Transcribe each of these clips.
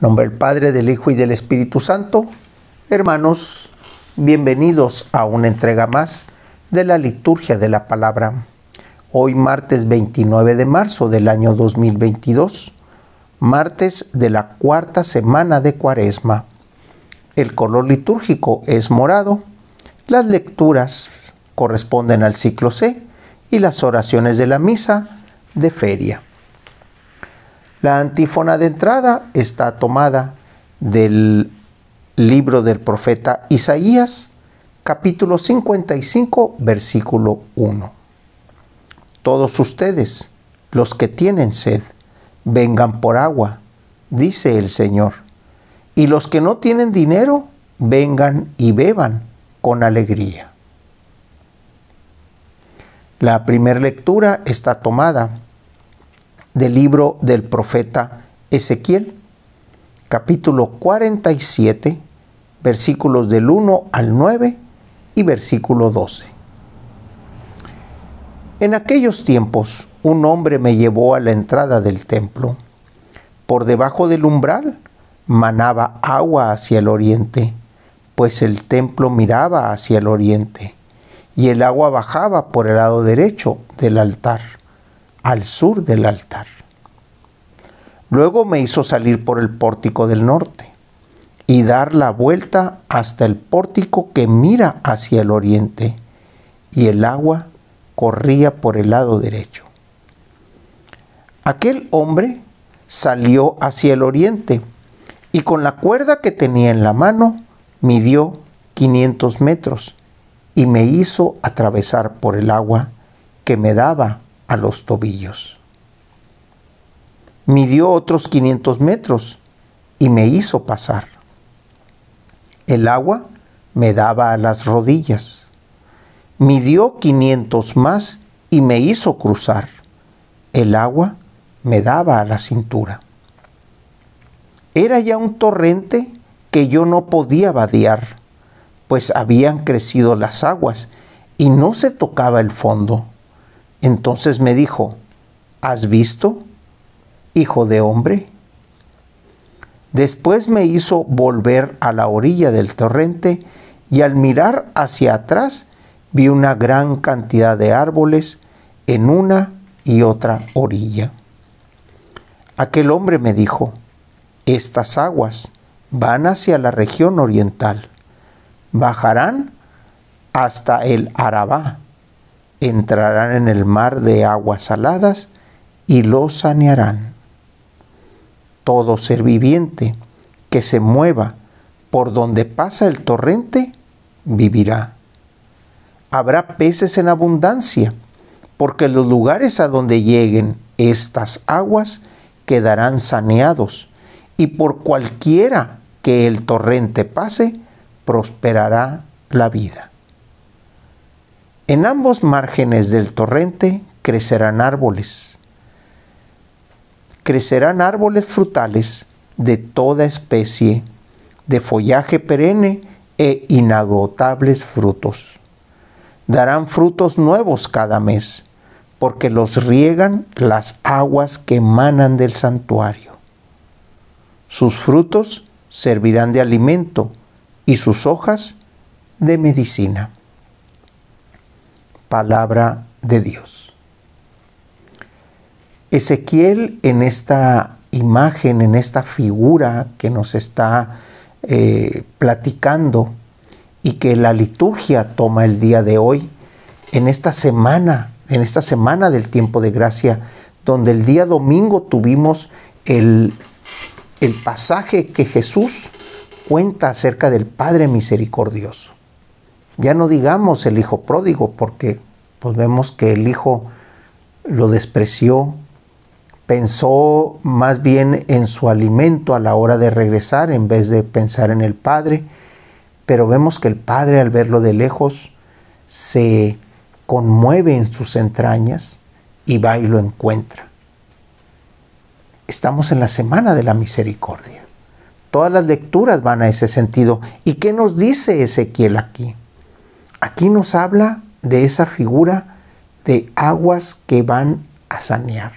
nombre del Padre, del Hijo y del Espíritu Santo. Hermanos, bienvenidos a una entrega más de la liturgia de la palabra. Hoy martes 29 de marzo del año 2022, martes de la cuarta semana de Cuaresma. El color litúrgico es morado. Las lecturas corresponden al ciclo C y las oraciones de la misa de feria. La antífona de entrada está tomada del libro del profeta Isaías, capítulo 55, versículo 1. Todos ustedes, los que tienen sed, vengan por agua, dice el Señor. Y los que no tienen dinero, vengan y beban con alegría. La primera lectura está tomada del libro del profeta Ezequiel, capítulo 47, versículos del 1 al 9 y versículo 12. En aquellos tiempos un hombre me llevó a la entrada del templo. Por debajo del umbral manaba agua hacia el oriente, pues el templo miraba hacia el oriente, y el agua bajaba por el lado derecho del altar al sur del altar. Luego me hizo salir por el pórtico del norte y dar la vuelta hasta el pórtico que mira hacia el oriente, y el agua corría por el lado derecho. Aquel hombre salió hacia el oriente y con la cuerda que tenía en la mano midió 500 metros y me hizo atravesar por el agua que me daba a los tobillos. Midió otros 500 metros y me hizo pasar. El agua me daba a las rodillas. Midió 500 más y me hizo cruzar. El agua me daba a la cintura. Era ya un torrente que yo no podía vadear, pues habían crecido las aguas y no se tocaba el fondo. Entonces me dijo, ¿has visto, hijo de hombre? Después me hizo volver a la orilla del torrente y al mirar hacia atrás vi una gran cantidad de árboles en una y otra orilla. Aquel hombre me dijo, estas aguas van hacia la región oriental, bajarán hasta el Arabá entrarán en el mar de aguas saladas y lo sanearán. Todo ser viviente que se mueva por donde pasa el torrente, vivirá. Habrá peces en abundancia, porque los lugares a donde lleguen estas aguas quedarán saneados, y por cualquiera que el torrente pase, prosperará la vida. En ambos márgenes del torrente crecerán árboles. Crecerán árboles frutales de toda especie, de follaje perenne e inagotables frutos. Darán frutos nuevos cada mes, porque los riegan las aguas que emanan del santuario. Sus frutos servirán de alimento y sus hojas de medicina palabra de Dios. Ezequiel en esta imagen, en esta figura que nos está eh, platicando y que la liturgia toma el día de hoy, en esta semana, en esta semana del tiempo de gracia, donde el día domingo tuvimos el, el pasaje que Jesús cuenta acerca del Padre Misericordioso. Ya no digamos el Hijo Pródigo, porque pues vemos que el hijo lo despreció, pensó más bien en su alimento a la hora de regresar en vez de pensar en el padre, pero vemos que el padre al verlo de lejos se conmueve en sus entrañas y va y lo encuentra. Estamos en la semana de la misericordia. Todas las lecturas van a ese sentido. ¿Y qué nos dice Ezequiel aquí? Aquí nos habla de esa figura de aguas que van a sanear.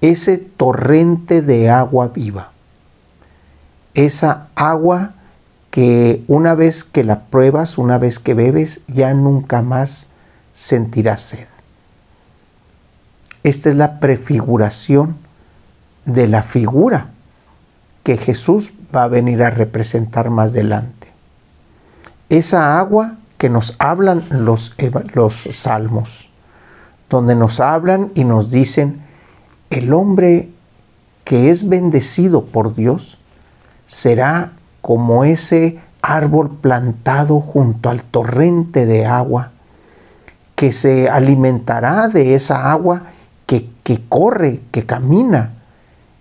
Ese torrente de agua viva. Esa agua que una vez que la pruebas, una vez que bebes, ya nunca más sentirás sed. Esta es la prefiguración de la figura que Jesús va a venir a representar más adelante. Esa agua que nos hablan los, los salmos, donde nos hablan y nos dicen, el hombre que es bendecido por Dios será como ese árbol plantado junto al torrente de agua, que se alimentará de esa agua que, que, corre, que camina,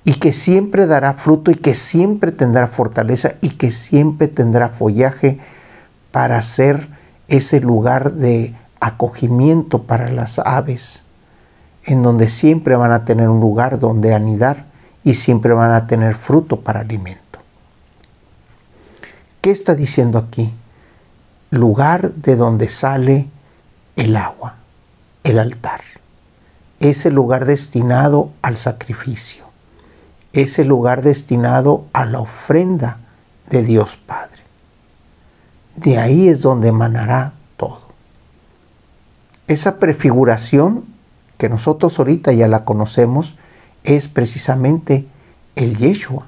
y que siempre dará fruto y que siempre tendrá fortaleza y que siempre tendrá follaje para ser ese lugar de acogimiento para las aves, en donde siempre van a tener un lugar donde anidar y siempre van a tener fruto para alimento. ¿Qué está diciendo aquí? Lugar de donde sale el agua, el altar. ese el lugar destinado al sacrificio. Es el lugar destinado a la ofrenda de Dios Padre de ahí es donde emanará todo. Esa prefiguración que nosotros ahorita ya la conocemos es precisamente el Yeshua,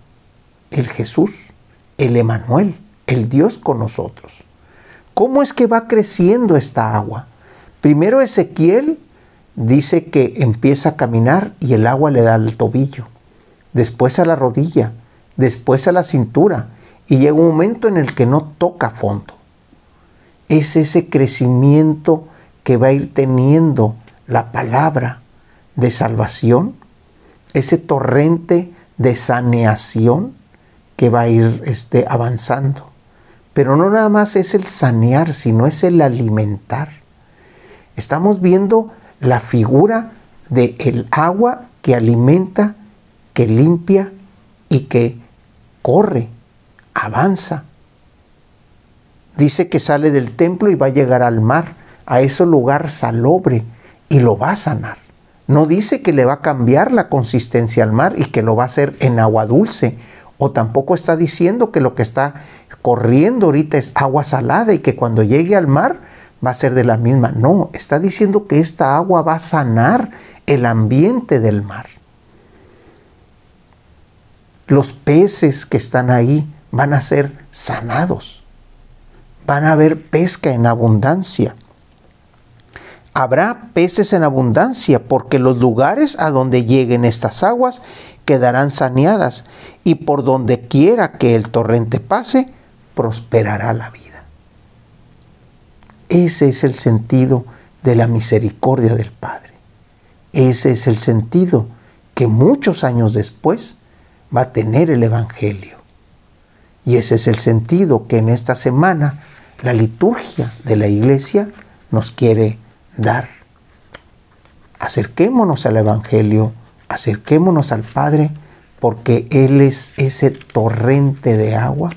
el Jesús, el Emanuel, el Dios con nosotros. ¿Cómo es que va creciendo esta agua? Primero Ezequiel dice que empieza a caminar y el agua le da al tobillo, después a la rodilla, después a la cintura y llega un momento en el que no toca fondo es ese crecimiento que va a ir teniendo la palabra de salvación, ese torrente de saneación que va a ir este, avanzando. Pero no nada más es el sanear, sino es el alimentar. Estamos viendo la figura del agua que alimenta, que limpia y que corre, avanza Dice que sale del templo y va a llegar al mar, a ese lugar salobre, y lo va a sanar. No dice que le va a cambiar la consistencia al mar y que lo va a hacer en agua dulce. O tampoco está diciendo que lo que está corriendo ahorita es agua salada y que cuando llegue al mar va a ser de la misma. No, está diciendo que esta agua va a sanar el ambiente del mar. Los peces que están ahí van a ser sanados van a haber pesca en abundancia. Habrá peces en abundancia porque los lugares a donde lleguen estas aguas quedarán saneadas y por donde quiera que el torrente pase, prosperará la vida. Ese es el sentido de la misericordia del Padre. Ese es el sentido que muchos años después va a tener el Evangelio. Y ese es el sentido que en esta semana la liturgia de la iglesia nos quiere dar. Acerquémonos al Evangelio, acerquémonos al Padre, porque Él es ese torrente de agua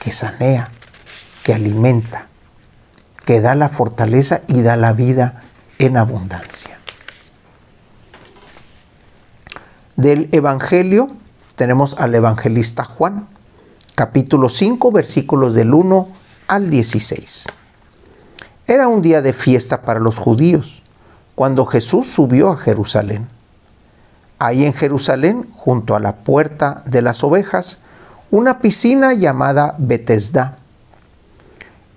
que sanea, que alimenta, que da la fortaleza y da la vida en abundancia. Del Evangelio tenemos al evangelista Juan, capítulo 5, versículos del 1 al 16. Era un día de fiesta para los judíos, cuando Jesús subió a Jerusalén. Ahí en Jerusalén, junto a la puerta de las ovejas, una piscina llamada Betesda,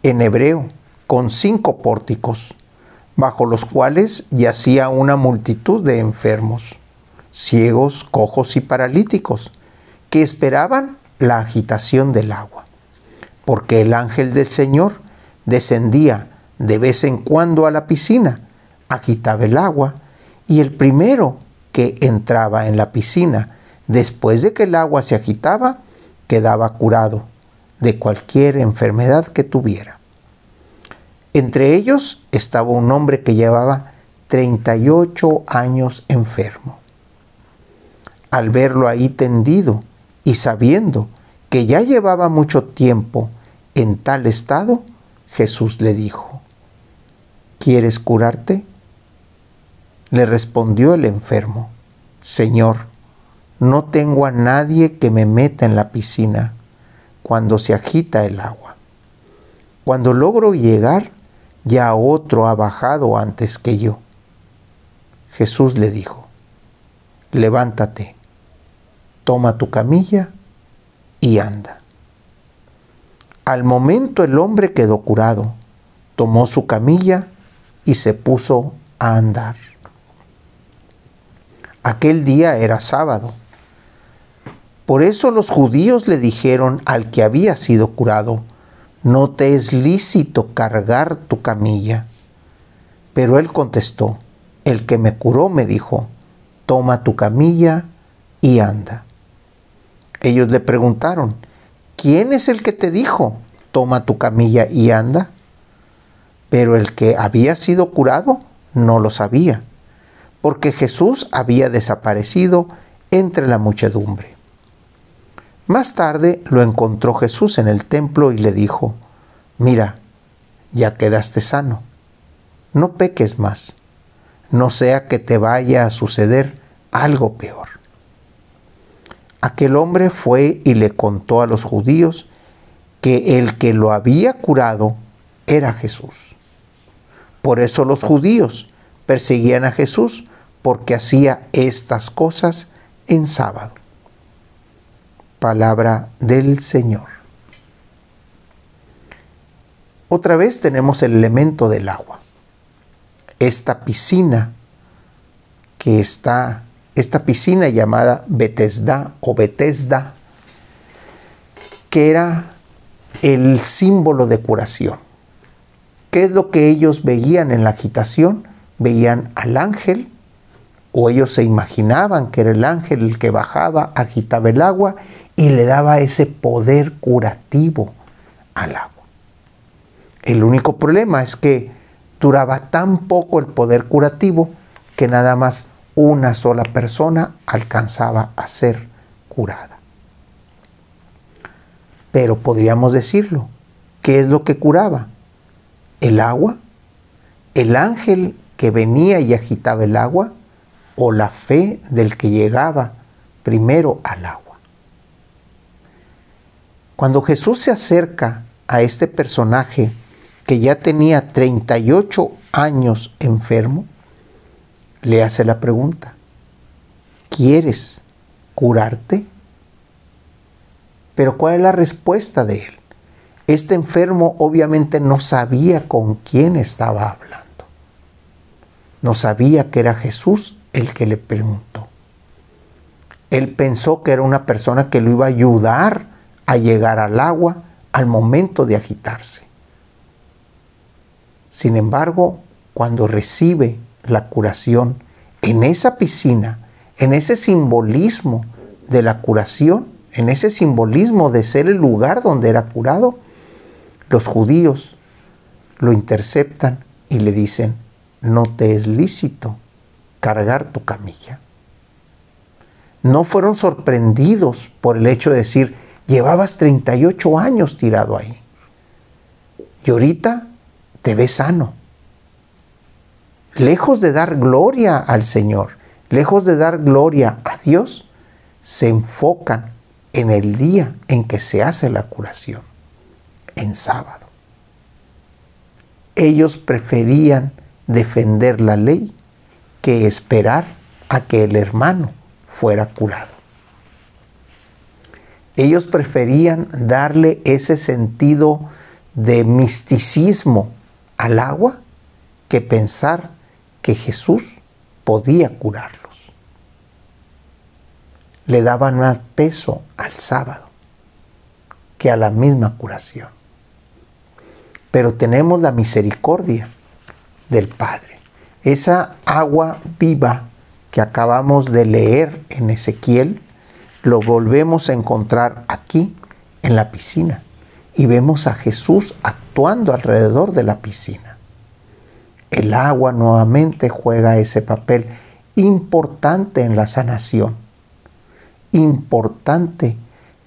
en hebreo, con cinco pórticos, bajo los cuales yacía una multitud de enfermos, ciegos, cojos y paralíticos, que esperaban la agitación del agua porque el ángel del Señor descendía de vez en cuando a la piscina, agitaba el agua, y el primero que entraba en la piscina, después de que el agua se agitaba, quedaba curado de cualquier enfermedad que tuviera. Entre ellos estaba un hombre que llevaba 38 años enfermo. Al verlo ahí tendido y sabiendo que ya llevaba mucho tiempo en tal estado? Jesús le dijo, ¿quieres curarte? Le respondió el enfermo, Señor, no tengo a nadie que me meta en la piscina cuando se agita el agua. Cuando logro llegar, ya otro ha bajado antes que yo. Jesús le dijo, levántate, toma tu camilla y anda. Al momento el hombre quedó curado, tomó su camilla y se puso a andar. Aquel día era sábado. Por eso los judíos le dijeron al que había sido curado, no te es lícito cargar tu camilla. Pero él contestó, el que me curó me dijo, toma tu camilla y anda. Ellos le preguntaron, ¿quién es el que te dijo, toma tu camilla y anda? Pero el que había sido curado no lo sabía, porque Jesús había desaparecido entre la muchedumbre. Más tarde lo encontró Jesús en el templo y le dijo, mira, ya quedaste sano, no peques más, no sea que te vaya a suceder algo peor. Aquel hombre fue y le contó a los judíos que el que lo había curado era Jesús. Por eso los judíos perseguían a Jesús porque hacía estas cosas en sábado. Palabra del Señor. Otra vez tenemos el elemento del agua. Esta piscina que está esta piscina llamada Bethesda o Betesda, que era el símbolo de curación. ¿Qué es lo que ellos veían en la agitación? Veían al ángel, o ellos se imaginaban que era el ángel el que bajaba, agitaba el agua y le daba ese poder curativo al agua. El único problema es que duraba tan poco el poder curativo que nada más una sola persona alcanzaba a ser curada. Pero podríamos decirlo, ¿qué es lo que curaba? ¿El agua? ¿El ángel que venía y agitaba el agua? ¿O la fe del que llegaba primero al agua? Cuando Jesús se acerca a este personaje que ya tenía 38 años enfermo, le hace la pregunta, ¿quieres curarte? Pero ¿cuál es la respuesta de él? Este enfermo obviamente no sabía con quién estaba hablando. No sabía que era Jesús el que le preguntó. Él pensó que era una persona que lo iba a ayudar a llegar al agua al momento de agitarse. Sin embargo, cuando recibe la curación en esa piscina, en ese simbolismo de la curación, en ese simbolismo de ser el lugar donde era curado, los judíos lo interceptan y le dicen, no te es lícito cargar tu camilla. No fueron sorprendidos por el hecho de decir, llevabas 38 años tirado ahí. Y ahorita te ves sano lejos de dar gloria al Señor, lejos de dar gloria a Dios, se enfocan en el día en que se hace la curación, en sábado. Ellos preferían defender la ley que esperar a que el hermano fuera curado. Ellos preferían darle ese sentido de misticismo al agua que pensar que Jesús podía curarlos. Le daban más peso al sábado que a la misma curación. Pero tenemos la misericordia del Padre. Esa agua viva que acabamos de leer en Ezequiel, lo volvemos a encontrar aquí en la piscina y vemos a Jesús actuando alrededor de la piscina. El agua nuevamente juega ese papel importante en la sanación, importante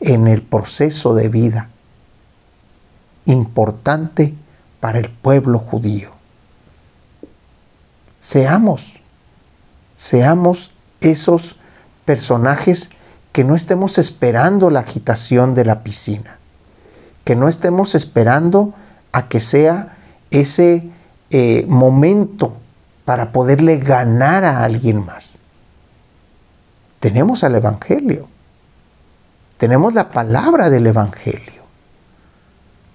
en el proceso de vida, importante para el pueblo judío. Seamos, seamos esos personajes que no estemos esperando la agitación de la piscina, que no estemos esperando a que sea ese eh, momento para poderle ganar a alguien más. Tenemos al Evangelio, tenemos la palabra del Evangelio,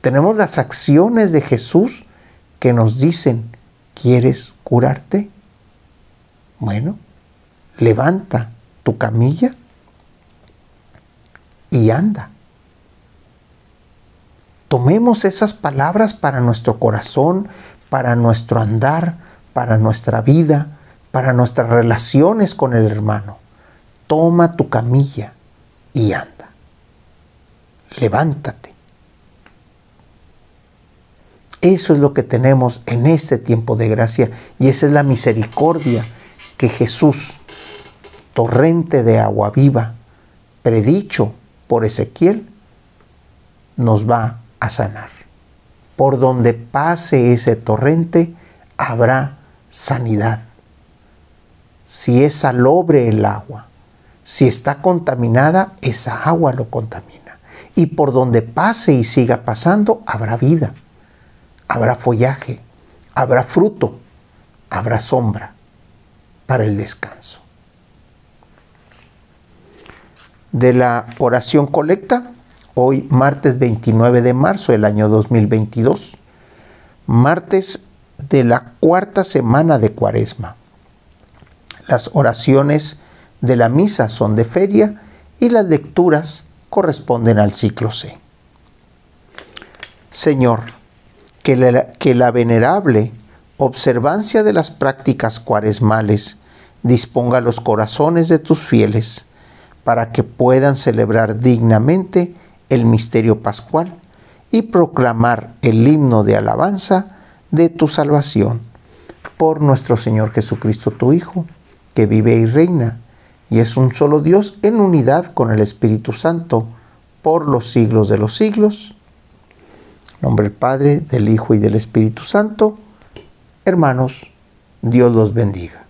tenemos las acciones de Jesús que nos dicen, ¿quieres curarte? Bueno, levanta tu camilla y anda. Tomemos esas palabras para nuestro corazón, para nuestro andar, para nuestra vida, para nuestras relaciones con el hermano. Toma tu camilla y anda. Levántate. Eso es lo que tenemos en este tiempo de gracia y esa es la misericordia que Jesús, torrente de agua viva, predicho por Ezequiel, nos va a sanar por donde pase ese torrente, habrá sanidad. Si es salobre el agua, si está contaminada, esa agua lo contamina. Y por donde pase y siga pasando, habrá vida, habrá follaje, habrá fruto, habrá sombra para el descanso. De la oración colecta hoy martes 29 de marzo del año 2022, martes de la cuarta semana de Cuaresma. Las oraciones de la misa son de feria y las lecturas corresponden al ciclo C. Señor, que la, venerable observancia de las prácticas cuaresmales disponga los corazones de tus fieles para que puedan celebrar dignamente el misterio pascual y proclamar el himno de alabanza de tu salvación por nuestro Señor Jesucristo tu Hijo, que vive y reina, y es un solo Dios en unidad con el Espíritu Santo, por los siglos de los siglos. nombre del Padre, del Hijo y del Espíritu Santo. Hermanos, Dios los bendiga.